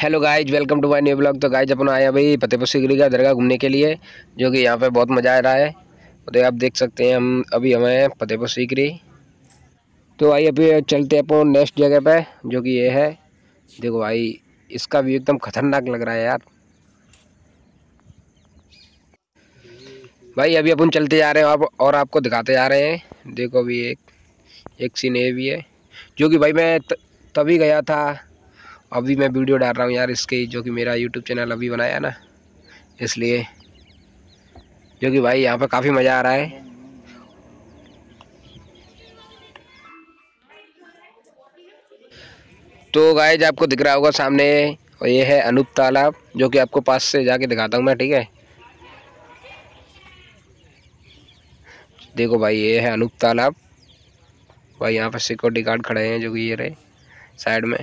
hello guys welcome to my new blog तो guys अपन आया भाई फतेहपुर सिकरी का दरगाह घूमने के लिए जो कि यहाँ पे बहुत मज़ा आ रहा है तो आप देख सकते हैं हम अभी हमें फतेहपुर सिकरी तो भाई अभी चलते हैं अपन नेक्स्ट जगह पे जो कि ये है देखो भाई इसका व्यू एकदम खतरनाक लग रहा है यार भाई अभी अपन चलते जा रहे हैं आप और आपको दिखाते जा रहे हैं देखो अभी एक एक सीन ये भी है जो कि भाई मैं तभी गया था अभी मैं वीडियो डाल रहा हूँ यार इसके जो कि मेरा यूट्यूब चैनल अभी बनाया ना इसलिए जो कि भाई यहाँ पर काफ़ी मज़ा आ रहा है तो गाइज आपको दिख रहा होगा सामने और ये है अनूप तालाब जो कि आपको पास से जाके दिखाता हूँ मैं ठीक है देखो भाई ये है अनूप तालाब भाई यहाँ पर सिक्योरिटी गार्ड खड़े हैं जो कि ये रहे साइड में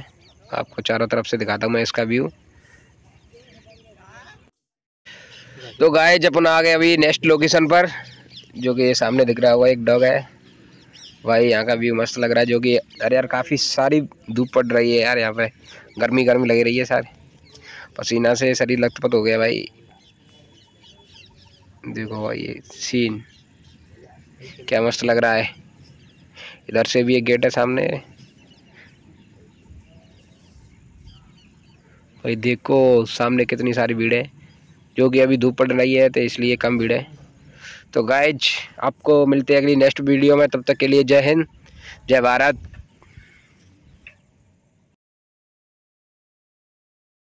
आपको चारों तरफ से दिखाता हूँ मैं इसका व्यू तो गाय जब आ गए अभी नेक्स्ट लोकेशन पर जो कि सामने दिख रहा हुआ एक डॉग है भाई यहाँ का व्यू मस्त लग रहा है जो कि अरे यार काफ़ी सारी धूप पड़ रही है यार यहाँ पे गर्मी गर्मी लग रही है सारे पसीना से शरीर लथपत हो गया भाई देखो भाई ये सीन क्या मस्त लग रहा है इधर से भी एक गेट है सामने भाई देखो सामने कितनी सारी भीड़ है जो कि अभी धूप पड़ रही है तो इसलिए कम भीड़ है तो गाइज आपको मिलते हैं अगली नेक्स्ट वीडियो में तब तक के लिए जय हिंद जय भारत